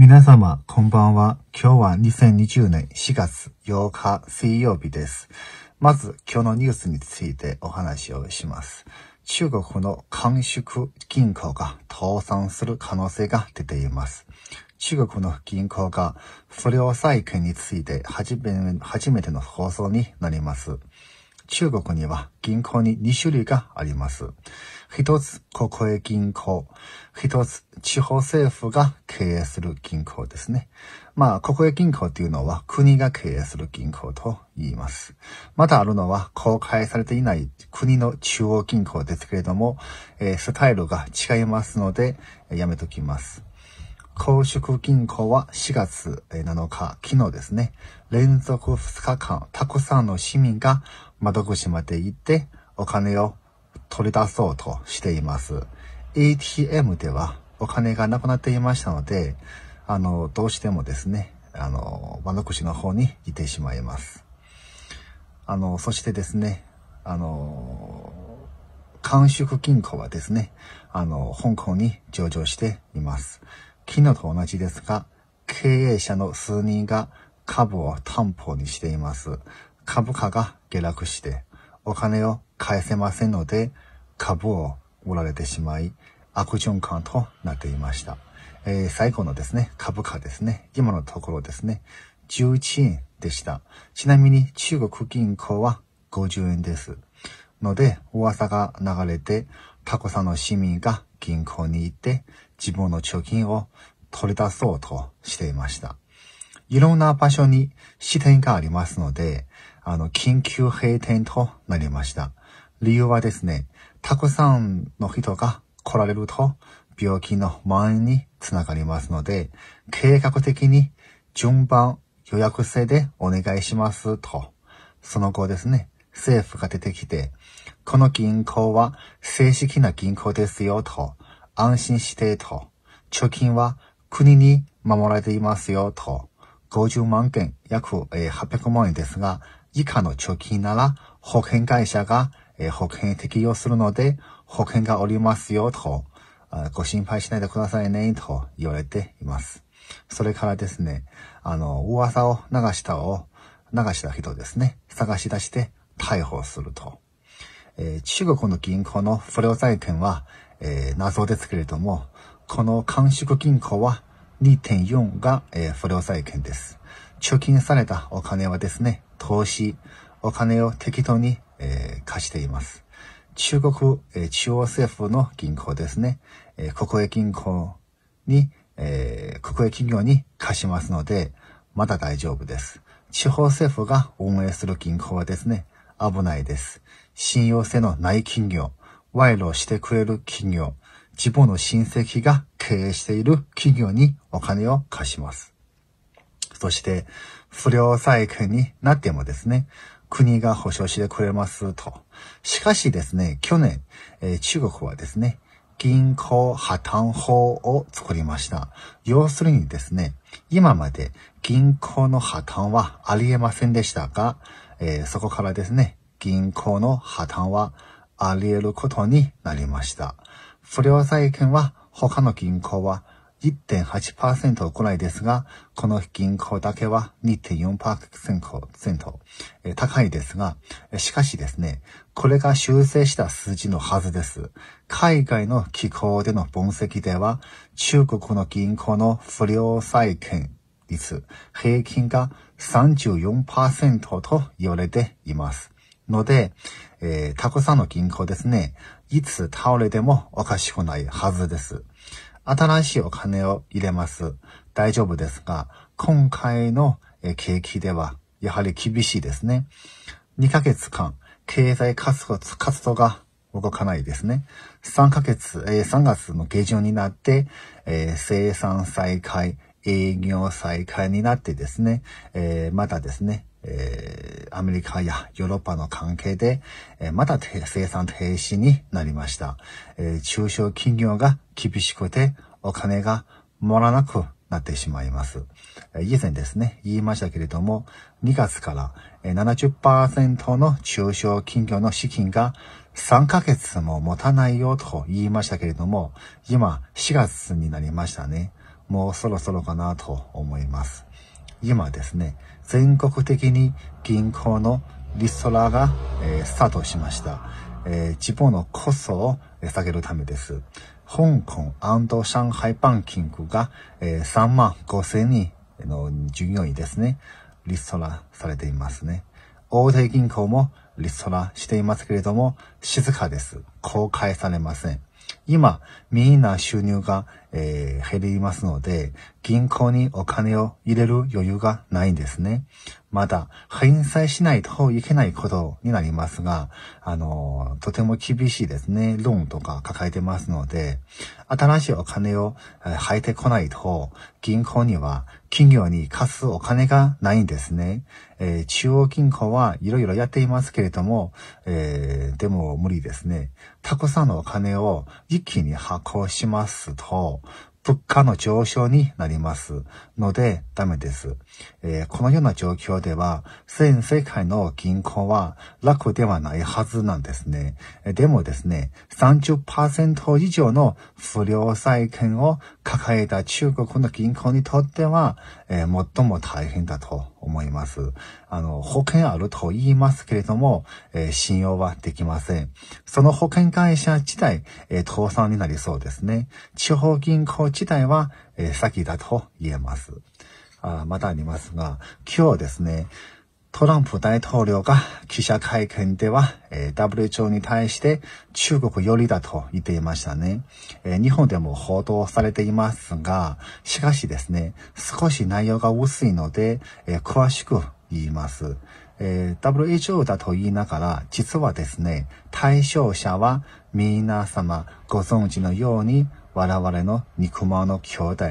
皆様、こんばんは。今日は2020年4月8日水曜日です。まず、今日のニュースについてお話をします。中国の韓縮銀行が倒産する可能性が出ています。中国の銀行が不良債権について初め初めての放送になります。中国には銀行に2種類があります。一つ国営銀行、一つ地方政府が経営する銀行ですね。まあ、国営銀行というのは国が経営する銀行と言います。またあるのは公開されていない国の中央銀行ですけれども、えー、スタイルが違いますので、やめときます。公職銀行は4月7日、昨日ですね、連続2日間、たくさんの市民が窓口まで行ってお金を取り出そうとしています。ATM ではお金がなくなっていましたので、あの、どうしてもですね、あの、窓口の方にいてしまいます。あの、そしてですね、あの、韓宿銀行はですね、あの、香港に上場しています。昨日と同じですが、経営者の数人が株を担保にしています。株価が下落して、お金を返せませんので、株を売られてしまい、悪循環となっていました。えー、最後のですね、株価ですね、今のところですね、11円でした。ちなみに中国銀行は50円です。ので、噂が流れて、タコさんの市民が銀行に行って、自分の貯金を取り出そうとしていました。いろんな場所に支店がありますので、あの、緊急閉店となりました。理由はですね、たくさんの人が来られると、病気の蔓延につながりますので、計画的に順番予約制でお願いしますと。その後ですね、政府が出てきて、この銀行は正式な銀行ですよと、安心してと、貯金は国に守られていますよと、50万件、約800万円ですが、以下の貯金なら保険会社が、保険適用するので保険がおりますよと、ご心配しないでくださいねと言われています。それからですね、あの、噂を流したを、流した人ですね、探し出して逮捕すると。えー、中国の銀行の不良債権は、えー、謎ですけれども、この韓縮銀行は2.4が、えー、不良債権です。貯金されたお金はですね、投資、お金を適当に、えー、貸しています。中国、えー、中央政府の銀行ですね、えー、国営銀行に、えー、国営企業に貸しますので、まだ大丈夫です。地方政府が運営する銀行はですね、危ないです。信用性のない企業、賄賂をしてくれる企業、自分の親戚が経営している企業にお金を貸します。として、不良債権になってもですね、国が保証してくれますと。しかしですね、去年、えー、中国はですね、銀行破綻法を作りました。要するにですね、今まで銀行の破綻はありえませんでしたが、えー、そこからですね、銀行の破綻はあり得ることになりました。不良債権は他の銀行は1.8%くらいですが、この銀行だけは2.4%、ー、高いですが、しかしですね、これが修正した数字のはずです。海外の機構での分析では、中国の銀行の不良債権率、平均が34%と言われています。ので、えー、たくさんの銀行ですね、いつ倒れてもおかしくないはずです。新しいお金を入れます。大丈夫ですが、今回の景気では、やはり厳しいですね。2ヶ月間、経済活動活動が動かないですね。3ヶ月、えー、3月の下旬になって、えー、生産再開、営業再開になってですね、えー、またですね、えー、アメリカやヨーロッパの関係で、えー、まだ生産停止になりました、えー、中小企業が厳しくてお金がもらなくなってしまいます。以前ですね、言いましたけれども、2月から70%の中小企業の資金が3ヶ月も持たないよと言いましたけれども、今4月になりましたね。もうそろそろかなと思います。今ですね、全国的に銀行のリストラが、えー、スタートしました。えー、地方のコストを下げるためです。香港上海バンキングが、えー、3万5千人の従業員ですね、リストラされていますね。大手銀行もリストラしていますけれども、静かです。公開されません。今、みんな収入が、えー、減りますので、銀行にお金を入れる余裕がないんですね。まだ、返済しないといけないことになりますが、あの、とても厳しいですね。ローンとか抱えてますので、新しいお金を入ってこないと、銀行には企業に貸すお金がないんですね。えー、中央銀行はいろいろやっていますけれども、えー、でも無理ですね。たくさんのお金を一一気に発行しますと、物価の上昇になりますのでダメです、えー、このような状況では全世界の銀行は楽ではないはずなんですね。でもですね、30%以上の不良債権を抱えた中国の銀行にとっては、えー、最も大変だと思います。あの、保険あると言いますけれども、えー、信用はできません。その保険会社自体、えー、倒産になりそうですね。地方銀行自体は、えー、詐欺だと言えます。あまたありますが、今日ですね、トランプ大統領が記者会見では、えー、WHO に対して中国寄りだと言っていましたね、えー、日本でも報道されていますが、しかしですね、少し内容が薄いので、えー、詳しく言います。え WHO だと言いながら、実はですね、対象者は皆様ご存知のように、我々の肉まんの兄弟、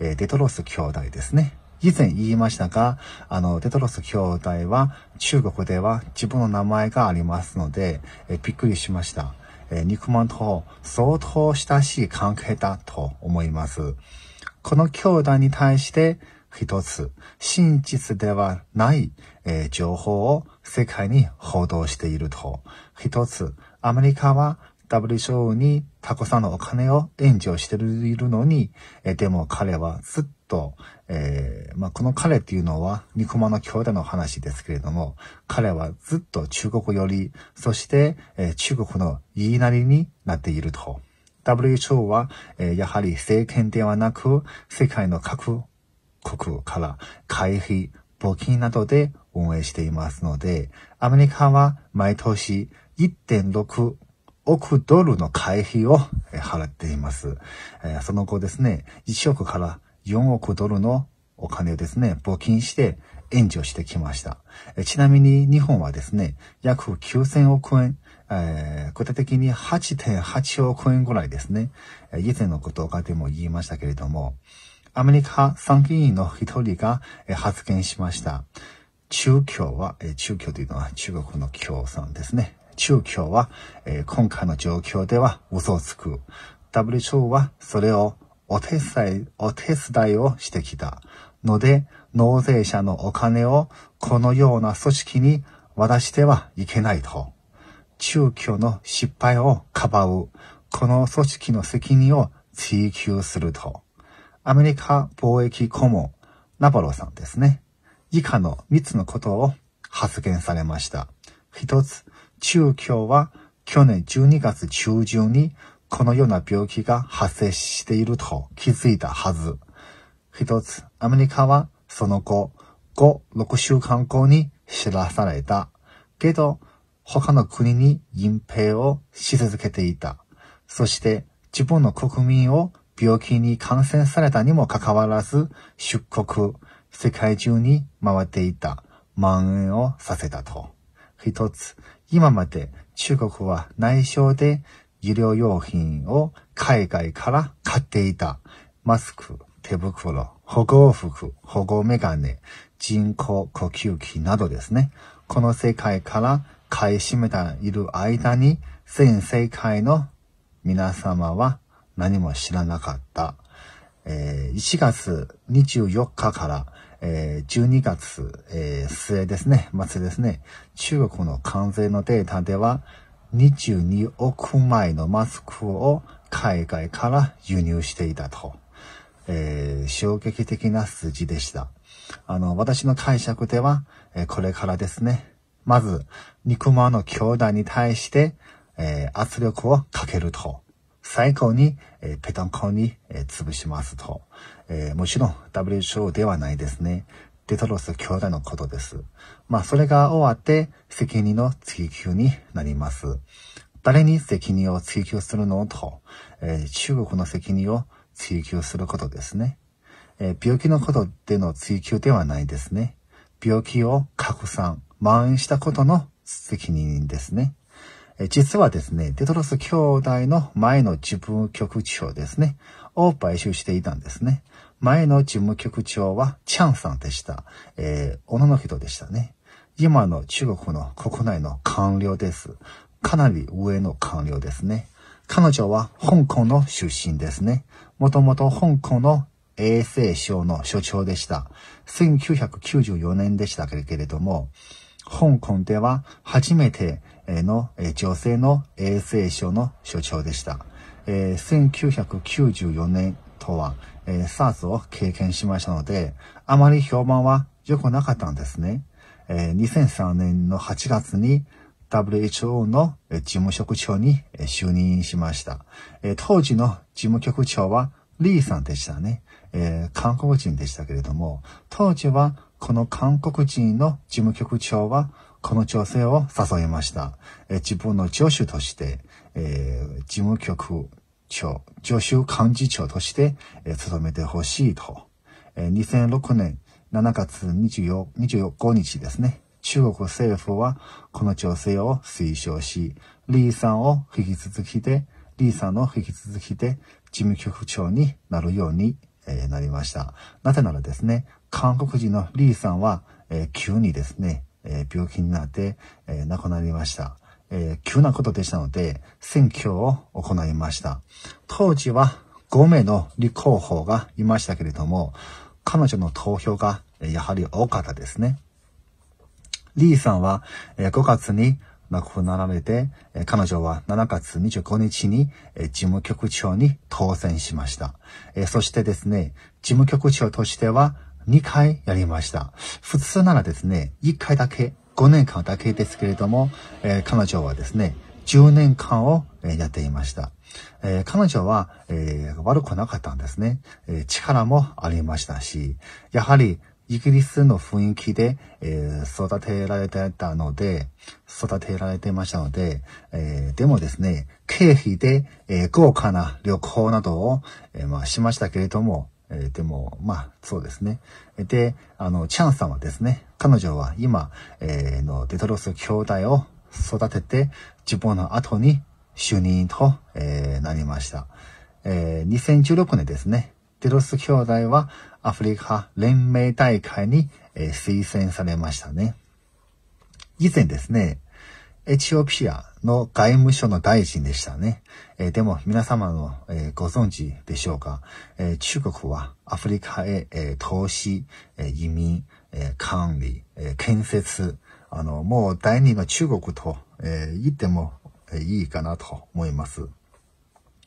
えデトロス兄弟ですね。以前言いましたが、あの、テトロス兄弟は中国では自分の名前がありますので、えびっくりしました。え肉まんと相当親しい関係だと思います。この兄弟に対して、一つ、真実ではない、えー、情報を世界に報道していると。一つ、アメリカは WHO にたくさんのお金を援助しているのに、えー、でも彼はずっと、えー、まあ、この彼っていうのは、ニコマの兄弟の話ですけれども、彼はずっと中国寄り、そして、えー、中国の言いなりになっていると。WHO は、えー、やはり政権ではなく、世界の各国から会費、募金などで運営していますので、アメリカは毎年1.6億ドルの会費を払っています。えー、その後ですね、1億から4億ドルのお金をですね、募金して援助してきました。ちなみに日本はですね、約9000億円、えー、具体的に8.8億円ぐらいですね、以前のことがでも言いましたけれども、アメリカ参議院の一人が発言しました。中共は、中共というのは中国の共産ですね。中共は、今回の状況では嘘をつく。WHO はそれをお手伝い、お手伝いをしてきた。ので、納税者のお金をこのような組織に渡してはいけないと。中居の失敗をかばう。この組織の責任を追求すると。アメリカ貿易顧問、ナバロさんですね。以下の3つのことを発言されました。1つ、中共は去年12月中旬にこのような病気が発生していると気づいたはず。一つ、アメリカはその後、5、6週間後に知らされた。けど、他の国に隠蔽をし続けていた。そして、自分の国民を病気に感染されたにもかかわらず、出国、世界中に回っていた。蔓延をさせたと。一つ、今まで中国は内省で医療用品を海外から買っていた。マスク、手袋、保護服、保護メガネ、人工呼吸器などですね。この世界から買い占めている間に、全世界の皆様は何も知らなかった。1月24日から、12月、末ですね、末ですね、中国の関税のデータでは、22億枚のマスクを海外から輸入していたと、えー、衝撃的な数字でした。あの、私の解釈では、えー、これからですね、まず、肉まんの兄弟に対して、えー、圧力をかけると。最後に、えー、ペタンコに、えー、潰しますと。えもちろん WHO ではないですね。デトロス兄弟のことです。まあ、それが終わって、責任の追求になります。誰に責任を追求するのと、えー、中国の責任を追求することですね。えー、病気のことでの追求ではないですね。病気を拡散、蔓延したことの責任ですね。えー、実はですね、デトロス兄弟の前の自分局長ですね、を買収していたんですね。前の事務局長はチャンさんでした。えー、女の人でしたね。今の中国の国内の官僚です。かなり上の官僚ですね。彼女は香港の出身ですね。もともと香港の衛生省の所長でした。1994年でしたけれども、香港では初めての女性の衛生省の所長でした。え1994年とはえー、SARS を経験しましたので、あまり評判は良くなかったんですね。えー、2003年の8月に WHO の事務局長に就任しました。えー、当時の事務局長はリーさんでしたね。えー、韓国人でしたけれども、当時はこの韓国人の事務局長はこの女性を誘いました。えー、自分の助手として、え事務局長、助手幹事長として、え務めてほしいと。え2006年7月 24, 25日ですね。中国政府はこの調整を推奨し、リーさんを引き続きで、リーさんの引き続きで事務局長になるように、えなりました。なぜならですね、韓国人のリーさんは、え急にですね、え病気になって、え亡くなりました。えー、急なことでしたので、選挙を行いました。当時は5名の立候補がいましたけれども、彼女の投票がやはり多かったですね。リーさんは5月に亡くなられて、彼女は7月25日に事務局長に当選しました。そしてですね、事務局長としては2回やりました。普通ならですね、1回だけ5年間だけですけれども、えー、彼女はですね、10年間をやっていました。えー、彼女は、えー、悪くなかったんですね、えー、力もありましたし、やはりイギリスの雰囲気で、え育てられてたので、育てられてましたので、えでもですね、経費で、え豪華な旅行などを、えまあ、しましたけれども、えー、でも、まあ、そうですね。で、あの、チャンさんはですね、彼女は今、えー、の、デトロス兄弟を育てて、自分の後に就任と、えー、なりました。えー、2016年ですね、デロス兄弟はアフリカ連盟大会に、えー、推薦されましたね。以前ですね、エチオピアの外務省の大臣でしたね。えー、でも皆様の、えー、ご存知でしょうか、えー、中国はアフリカへ、え投資、え移民、え管理、え建設、あの、もう第二の中国と、え言っても、えいいかなと思います。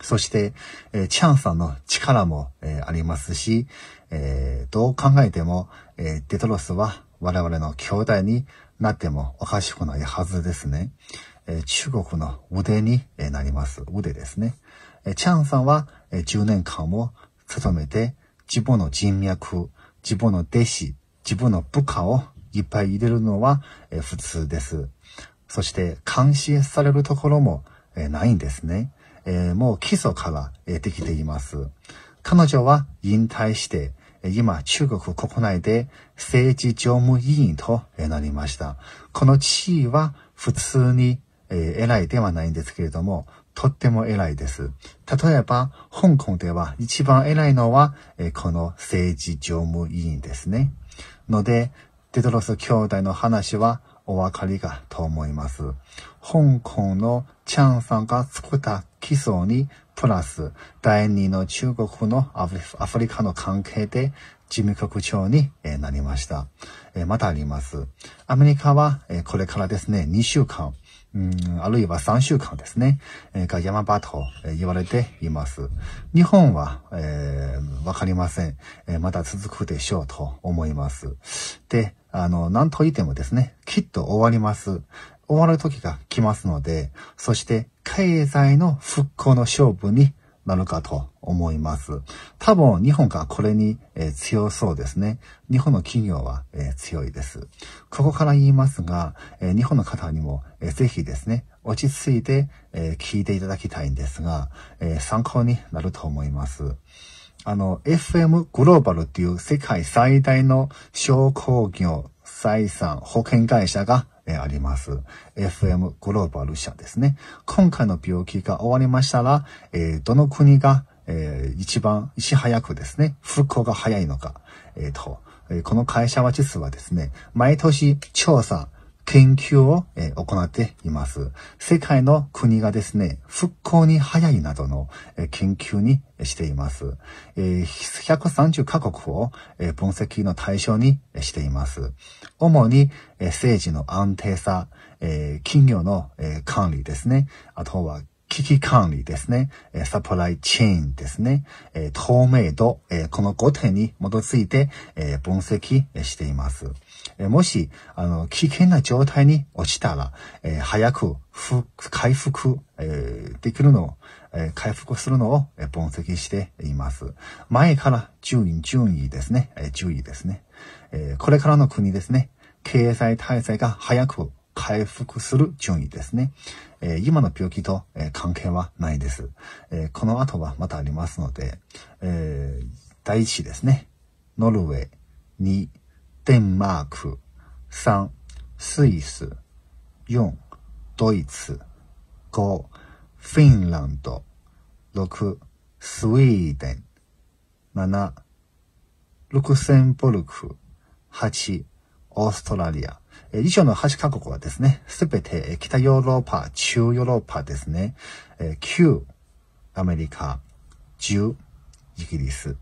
そして、えチャンさんの力も、えありますし、えどう考えても、えデトロスは我々の兄弟になってもおかしくないはずですね。えー、中国の腕になります。腕ですね。えー、チャンさんは10年間も勤めて自分の人脈、自分の弟子、自分の部下をいっぱい入れるのは普通です。そして監視されるところもないんですね。えー、もう基礎からできています。彼女は引退して今、中国国内で政治常務委員となりました。この地位は普通に、えー、偉いではないんですけれども、とっても偉いです。例えば、香港では一番偉いのは、えー、この政治常務委員ですね。ので、テドロス兄弟の話はお分かりかと思います。香港のチャンさんが作った基礎にプラス、第2の中国のアフリカの関係で事務局長になりました。またあります。アメリカはこれからですね、2週間、あるいは3週間ですね、が山場と言われています。日本は、えー、わかりません、まだ続くでしょうと思います。で、あの、なんと言ってもですね、きっと終わります。終わる時が来ますので、そして経済の復興の勝負になるかと思います。多分日本がこれに、えー、強そうですね。日本の企業は、えー、強いです。ここから言いますが、えー、日本の方にも、えー、ぜひですね、落ち着いて、え聞いていただきたいんですが、え参考になると思います。あの、FM グローバルっていう世界最大の商工業、採算、保険会社がえあります。FM グローバル社ですね。今回の病気が終わりましたら、えどの国が、え一番、いち早くですね、復興が早いのか、えっ、と、この会社は実はですね、毎年調査、研究を、行っています。世界の国がですね、復興に早いなどの、研究にしています。130カ国を、分析の対象にしています。主に、政治の安定さ、企業の、管理ですね、あとは危機管理ですね、サプライチェーンですね、透明度、この5点に基づいて、分析しています。もし、あの、危険な状態に落ちたら、早く回復、できるのを、回復するのを分析しています。前から順位、順位ですね、順注意ですね、これからの国ですね、経済体制が早く回復する順位ですね。え今の病気と、え関係はないです、えこの後はまたありますので、え第1ですね。ノルウェー、2、デンマーク、3、スイス、4、ドイツ、5、フィンランド、6、スウィーデン、7、ルクセンブルク、8、オーストラリア。え以上の8カ国はですね、すべて北ヨーロッパ、中ヨーロッパですね、え9アメリカ、10イギリス、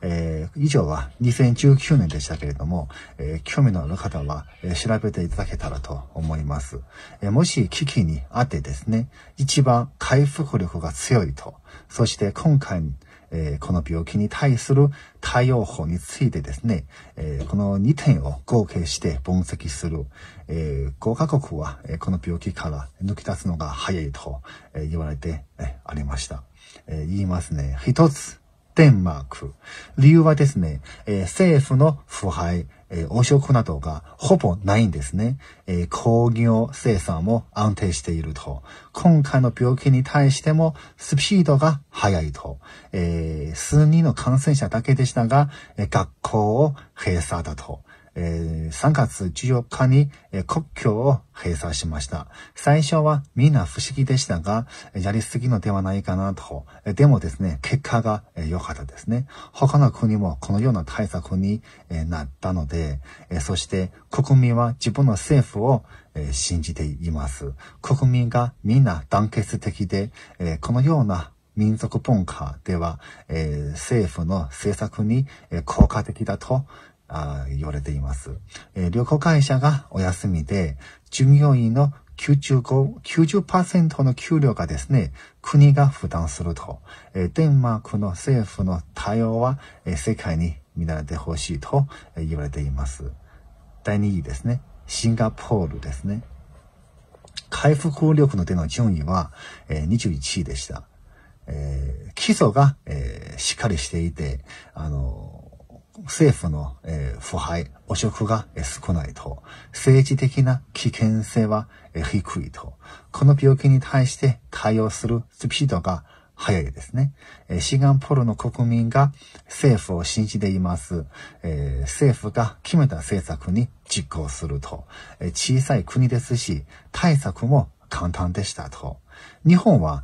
えー、以上は2019年でしたけれども、えー、興味のある方は、えー、調べていただけたらと思います。えもし危機にあってですね、一番回復力が強いと、そして今回えー、この病気に対する対応法についてですね、えー、この2点を合計して分析する、えー、5カ国は、えこの病気から抜き出すのが早いと、え言われて、えありました。え言いますね。一つ、デンマーク。理由はですね、えー、政府の腐敗、えー、汚職などがほぼないんですね。えー、工業生産も安定していると。今回の病気に対してもスピードが速いと。えー、数人の感染者だけでしたが、えー、学校を閉鎖だと。えー、3月14日に、えー、国境を閉鎖しました。最初はみんな不思議でしたが、やりすぎのではないかなと。でもですね、結果が良かったですね。他の国もこのような対策になったので、そして国民は自分の政府を信じています。国民がみんな団結的で、このような民族文化では、政府の政策に効果的だとあ言われています、えー、旅行会社がお休みで、従業員の95 90%の給料がですね、国が負担すると、えー、デンマークの政府の対応は、えー、世界に見られてほしいと、えー、言われています。第2位ですね、シンガポールですね。回復力の手の順位は、えー、21位でした。えー、基礎が、えー、しっかりしていて、あのー政府の、えー、腐敗、汚職が少ないと、政治的な危険性は低いと、この病気に対して対応するスピードが早いですね。シガンポールの国民が政府を信じています。政府が決めた政策に実行すると、小さい国ですし、対策も簡単でしたと。日本は、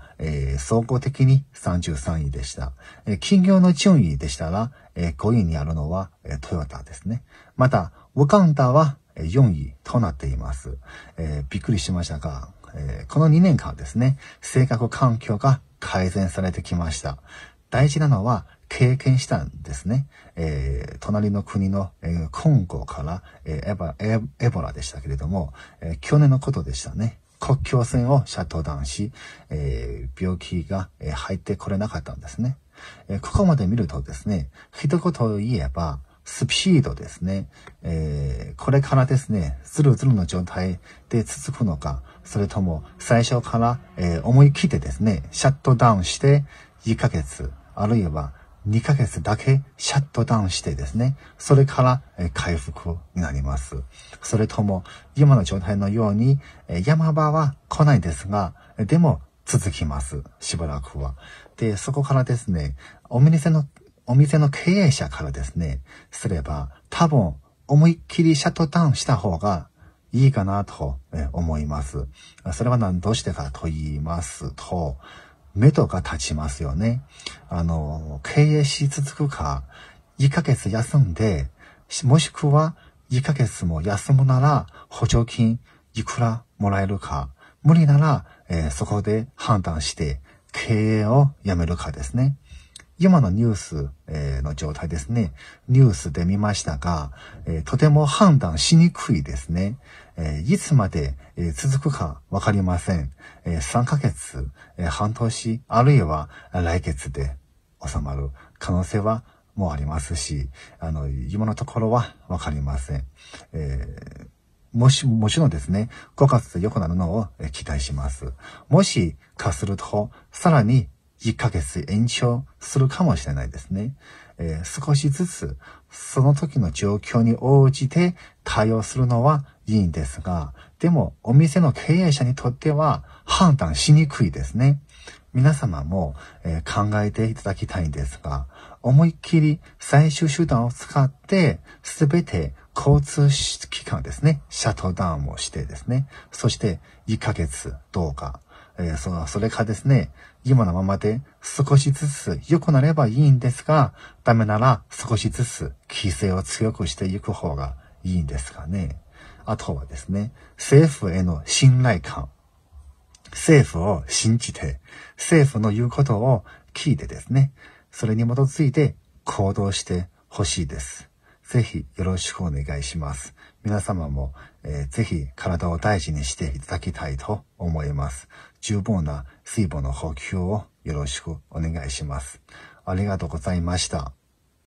総合的に33位でした。企業の順位でしたら、え5位にあるのは、えトヨタですね。また、ウカウンターは4位となっています。えびっくりしましたが、えこの2年間ですね、性格環境が改善されてきました。大事なのは経験したんですね。えー、隣の国の、えー、コンゴから、えー、エエボラでしたけれども、えー、去年のことでしたね。国境線をシャットダウンし、えー、病気が、えー、入ってこれなかったんですね。えここまで見るとですね、一言言えば、スピードですね。えー、これからですね、ズルズルの状態で続くのか、それとも最初から、えー、思い切ってですね、シャットダウンして1ヶ月、あるいは2ヶ月だけシャットダウンしてですね、それから、えー、回復になります。それとも今の状態のように、え山場は来ないですが、でも続きます。しばらくは。で、そこからですね、お店の、お店の経営者からですね、すれば、多分、思いっきりシャットダウンした方がいいかなと思います。それは何どうしてかと言いますと、目処が立ちますよね。あの、経営し続くか、1ヶ月休んで、もしくは1ヶ月も休むなら補助金いくらもらえるか、無理ならえー、そこで判断して経営をやめるかですね。今のニュース、えー、の状態ですね。ニュースで見ましたが、えー、とても判断しにくいですね。えー、いつまで、え続くかわかりません。え3ヶ月、え半年、あるいは来月で収まる可能性はもうありますし、あの、今のところはわかりません。えもし、もちろんですね、5月で良くなるのを期待します。もし、かすると、さらに1ヶ月延長するかもしれないですね。えー、少しずつ、その時の状況に応じて対応するのはいいんですが、でも、お店の経営者にとっては判断しにくいですね。皆様も、えー、考えていただきたいんですが、思いっきり最終手段を使って、すべて交通機関ですね、シャットダウンをしてですね、そして1ヶ月どうか、えー、そのそれかですね、今のままで少しずつ良くなればいいんですが、ダメなら少しずつ規制を強くしていく方がいいんですかね。あとはですね、政府への信頼感。政府を信じて、政府の言うことを聞いてですね、それに基づいて行動してほしいです。ぜひよろしくお願いします。皆様も、えー、ぜひ体を大事にしていただきたいと思います。十分な水分の補給をよろしくお願いします。ありがとうございました。